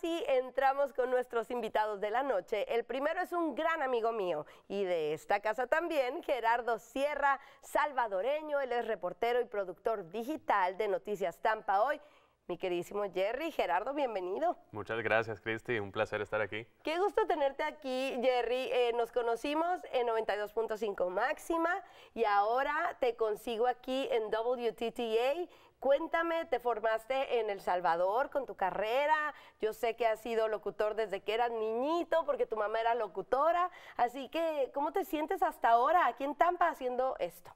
sí entramos con nuestros invitados de la noche. El primero es un gran amigo mío y de esta casa también, Gerardo Sierra, salvadoreño. Él es reportero y productor digital de Noticias Tampa Hoy. Mi queridísimo Jerry, Gerardo, bienvenido. Muchas gracias, Cristi, un placer estar aquí. Qué gusto tenerte aquí, Jerry. Eh, nos conocimos en 92.5 máxima y ahora te consigo aquí en WTTA Cuéntame, te formaste en El Salvador con tu carrera. Yo sé que has sido locutor desde que eras niñito porque tu mamá era locutora. Así que, ¿cómo te sientes hasta ahora aquí en Tampa haciendo esto?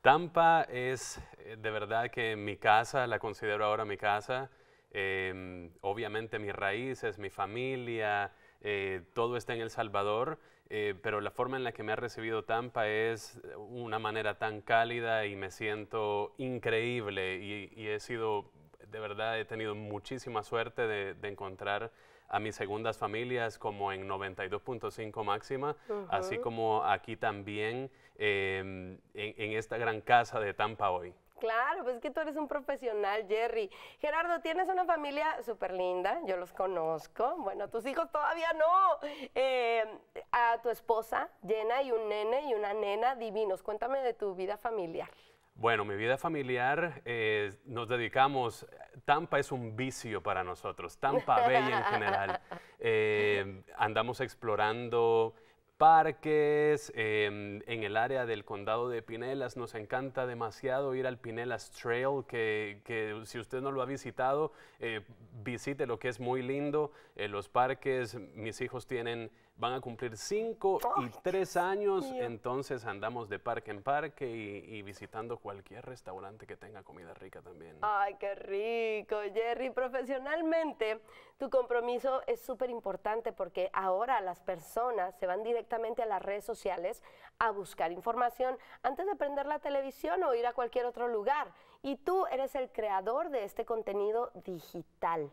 Tampa es eh, de verdad que mi casa, la considero ahora mi casa. Em, obviamente mis raíces, mi familia, eh, todo está en El Salvador, eh, pero la forma en la que me ha recibido Tampa es una manera tan cálida y me siento increíble y, he sido, de verdad, he tenido muchísima suerte de, encontrar a mis segundas familias como en 92.5 máxima, así como aquí también eh, en esta gran casa de Tampa hoy. Claro, pues es que tú eres un profesional, Jerry. Gerardo, tienes una familia súper linda, yo los conozco. Bueno, tus hijos todavía no. Eh, a tu esposa, Jenna, y un nene y una nena divinos. Cuéntame de tu vida familiar. Bueno, mi vida familiar eh, nos dedicamos, Tampa es un vicio para nosotros, Tampa Bella en general. Eh, andamos explorando parques, em, en el área del condado de Pinelas. Nos encanta demasiado ir al Pinelas Trail, que, si usted no lo ha visitado, eh, visite lo que es muy lindo. Eh, los parques, mis hijos tienen, van a cumplir cinco y tres años, entonces andamos de parque en parque y, y, visitando cualquier restaurante que tenga comida rica también. Ay, qué rico, Jerry. Profesionalmente, tu compromiso es súper importante porque ahora las personas se van directamente a las redes sociales a buscar información antes de prender la televisión o ir a cualquier otro lugar. Y tú eres el creador de este contenido digital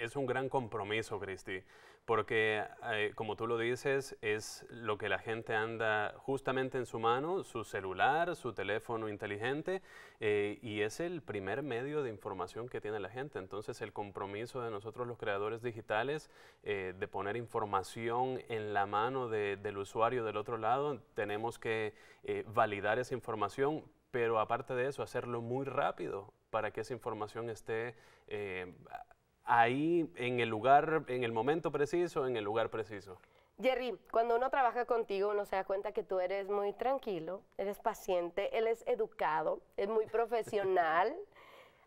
es un gran compromiso, Cristi, porque eh, como tú lo dices, es lo que la gente anda justamente en su mano, su celular, su teléfono inteligente, eh, y es el primer medio de información que tiene la gente. Entonces el compromiso de nosotros los creadores digitales eh, de poner información en la mano del usuario del otro lado, tenemos que validar esa información, pero aparte de eso, hacerlo muy rápido para que esa información esté ahí en el lugar, en el momento preciso, en el lugar preciso. Jerry, cuando uno trabaja contigo, uno se da cuenta que tú eres muy tranquilo, eres paciente, él es educado, es muy profesional.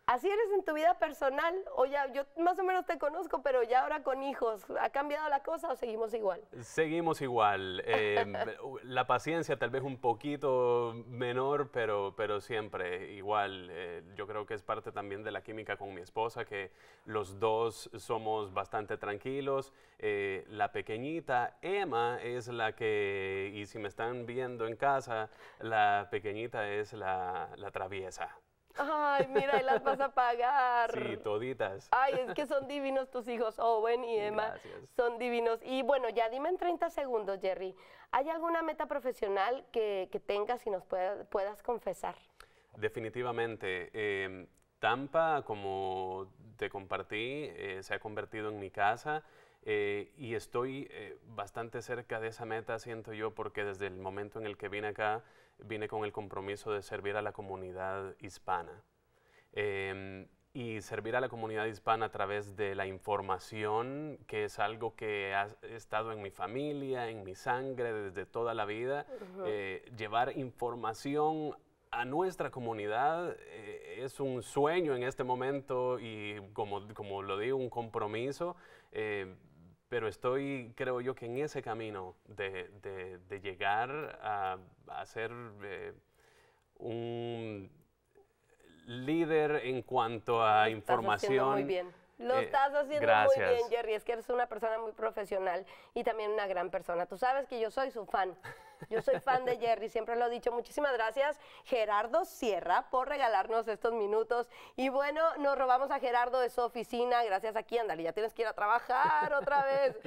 ¿Así eres en tu vida personal? O ya, yo más o menos te conozco, pero ya ahora con hijos, ¿ha cambiado la cosa o seguimos igual? Seguimos igual. Eh, la paciencia tal vez un poquito menor pero, pero siempre igual. Eh, yo creo que es parte también de la química con mi esposa, que los dos somos bastante tranquilos. Eh, la pequeñita Emma es la que, y si me están viendo en casa, la pequeñita es la traviesa. Ay, mira, y las vas a pagar. Sí, toditas. Ay, es que son divinos tus hijos, Owen y Emma. Gracias. Son divinos. Y bueno, ya dime en 30 segundos, Jerry, ¿hay alguna meta profesional que, tengas y nos puedas confesar? Definitivamente. Em, Tampa, como te compartí, eh, se ha convertido en mi casa. Eh, y estoy eh, bastante cerca de esa meta, siento yo, porque desde el momento en el que vine acá, vine con el compromiso de servir a la comunidad hispana. Em, y servir a la comunidad hispana a través de la información, que es algo que ha estado en mi familia, en mi sangre desde toda la vida. Eh, llevar información a nuestra comunidad es un sueño en este momento y como, como lo digo, un compromiso pero estoy, creo yo, que en ese camino de, llegar a, ser eh, un líder en cuanto a Lo información. muy bien. Lo eh, estás haciendo muy bien, Jerry. Es que eres una persona muy profesional y también una gran persona. Tú sabes que yo soy su fan. Yo soy fan de Jerry, siempre lo he dicho. Muchísimas gracias, Gerardo Sierra, por regalarnos estos minutos. Y bueno, nos robamos a Gerardo de su oficina. Gracias aquí ándale, ya tienes que ir a trabajar otra vez.